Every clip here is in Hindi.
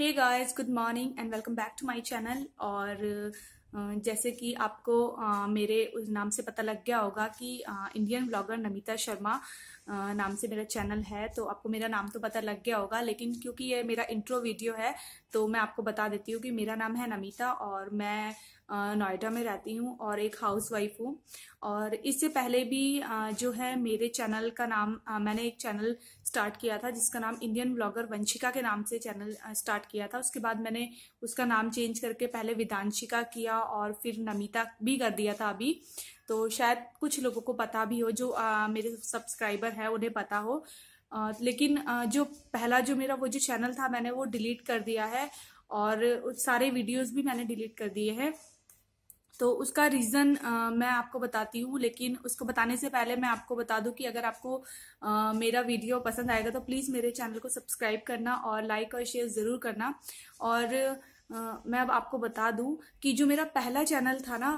hey guys good morning and welcome back to my channel और जैसे कि आपको मेरे उस नाम से पता लग गया होगा कि इंडियन ब्लॉगर नमिता शर्मा नाम से मेरा चैनल है तो आपको मेरा नाम तो पता लग गया होगा लेकिन क्योंकि ये मेरा इंट्रो वीडियो है तो मैं आपको बता देती हूँ कि मेरा नाम है नमिता और मैं नोएडा में रहती हूँ और एक हाउस वाइफ हूँ और इससे पहले भी जो है मेरे चैनल का नाम मैंने एक चैनल स्टार्ट किया था जिसका नाम इंडियन ब्लॉगर वंशिका के नाम से चैनल स्टार्ट किया था उसके बाद मैंने उसका नाम चेंज करके पहले विदांशिका किया और फिर नमिता भी कर दिया था अभी तो शायद कुछ लोगों को पता भी हो जो आ, मेरे सब्सक्राइबर हैं उन्हें पता हो आ, लेकिन आ, जो पहला जो मेरा वो जो चैनल था मैंने वो डिलीट कर दिया है और सारे वीडियोस भी मैंने डिलीट कर दिए हैं तो उसका रीज़न मैं आपको बताती हूँ लेकिन उसको बताने से पहले मैं आपको बता दूँ कि अगर आपको आ, मेरा वीडियो पसंद आएगा तो प्लीज़ मेरे चैनल को सब्सक्राइब करना और लाइक और शेयर ज़रूर करना और आ, मैं अब आपको बता दूं कि जो मेरा पहला चैनल था ना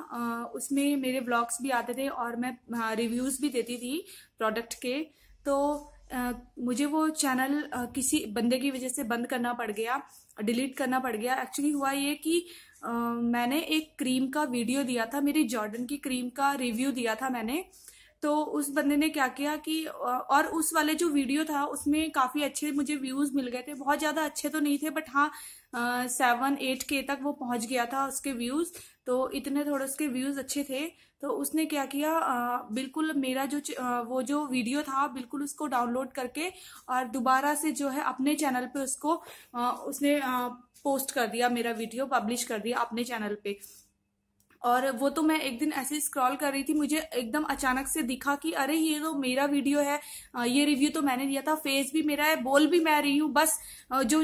उसमें मेरे ब्लॉग्स भी आते थे और मैं रिव्यूज़ भी देती थी प्रोडक्ट के तो मुझे वो चैनल किसी बंदे की वजह से बंद करना पड़ गया डिलीट करना पड़ गया एक्चुअली हुआ ये कि मैंने एक क्रीम का वीडियो दिया था मेरी जॉर्डन की क्रीम का रिव्यू दिया था मैंने तो उस बंदे ने क्या किया कि और उस वाले जो वीडियो था उसमें काफ़ी अच्छे मुझे व्यूज़ मिल गए थे बहुत ज़्यादा अच्छे तो नहीं थे बट हाँ सेवन एट के तक वो पहुंच गया था उसके व्यूज़ तो इतने थोड़े उसके व्यूज़ अच्छे थे तो उसने क्या किया आ, बिल्कुल मेरा जो आ, वो जो वीडियो था बिल्कुल उसको डाउनलोड करके और दोबारा से जो है अपने चैनल पे उसको आ, उसने आ, पोस्ट कर दिया मेरा वीडियो पब्लिश कर दिया अपने चैनल पे और वो तो मैं एक दिन ऐसे स्क्रॉल कर रही थी मुझे एकदम अचानक से दिखा कि अरे ये तो मेरा वीडियो है ये रिव्यू तो मैंने दिया था फेस भी मेरा है बोल भी मैं रही हूँ बस जो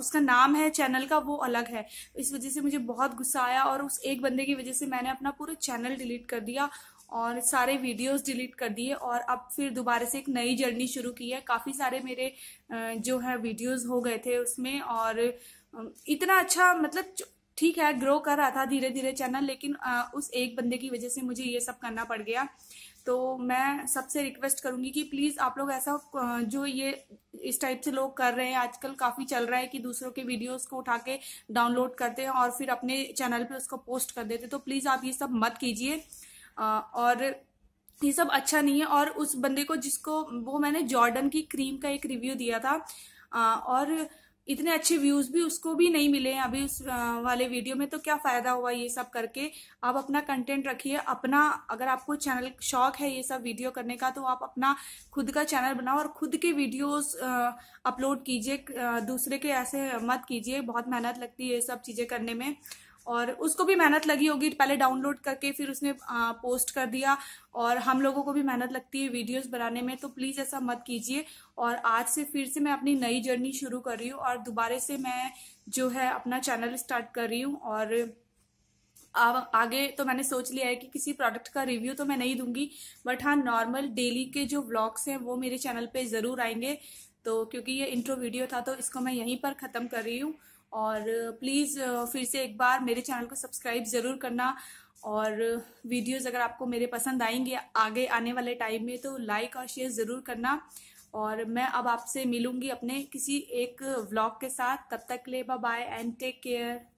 उसका नाम है चैनल का वो अलग है इस वजह से मुझे बहुत गुस्सा आया और उस एक बंदे की वजह से मैंने अपना पूरा चैनल डिलीट कर दिया और सारे वीडियोस डिलीट कर दिए और अब फिर दोबारा से एक नई जर्नी शुरू की है काफ़ी सारे मेरे जो है वीडियोस हो गए थे उसमें और इतना अच्छा मतलब ठीक है ग्रो कर रहा था धीरे धीरे चैनल लेकिन आ, उस एक बंदे की वजह से मुझे ये सब करना पड़ गया तो मैं सबसे रिक्वेस्ट करूंगी कि प्लीज आप लोग ऐसा जो ये इस टाइप से लोग कर रहे हैं आजकल काफी चल रहा है कि दूसरों के वीडियोस को उठा के डाउनलोड करते हैं और फिर अपने चैनल पे उसको पोस्ट कर देते तो प्लीज आप ये सब मत कीजिए और ये सब अच्छा नहीं है और उस बंदे को जिसको वो मैंने जॉर्डन की क्रीम का एक रिव्यू दिया था और इतने अच्छे व्यूज भी उसको भी नहीं मिले अभी उस वाले वीडियो में तो क्या फायदा हुआ ये सब करके आप अपना कंटेंट रखिए अपना अगर आपको चैनल शौक है ये सब वीडियो करने का तो आप अपना खुद का चैनल बनाओ और खुद के वीडियोस अपलोड कीजिए दूसरे के ऐसे मत कीजिए बहुत मेहनत लगती है ये सब चीजें करने में और उसको भी मेहनत लगी होगी पहले डाउनलोड करके फिर उसने आ, पोस्ट कर दिया और हम लोगों को भी मेहनत लगती है वीडियोस बनाने में तो प्लीज़ ऐसा मत कीजिए और आज से फिर से मैं अपनी नई जर्नी शुरू कर रही हूँ और दोबारे से मैं जो है अपना चैनल स्टार्ट कर रही हूँ और आ, आगे तो मैंने सोच लिया है कि किसी प्रोडक्ट का रिव्यू तो मैं नहीं दूंगी बट हाँ नॉर्मल डेली के जो ब्लॉग्स हैं वो मेरे चैनल पे ज़रूर आएंगे तो क्योंकि ये इंट्रो वीडियो था तो इसको मैं यहीं पर ख़त्म कर रही हूँ और प्लीज़ फिर से एक बार मेरे चैनल को सब्सक्राइब ज़रूर करना और वीडियोस अगर आपको मेरे पसंद आएंगे आगे आने वाले टाइम में तो लाइक और शेयर ज़रूर करना और मैं अब आपसे मिलूंगी अपने किसी एक व्लॉग के साथ तब तक ले बाय एंड टेक केयर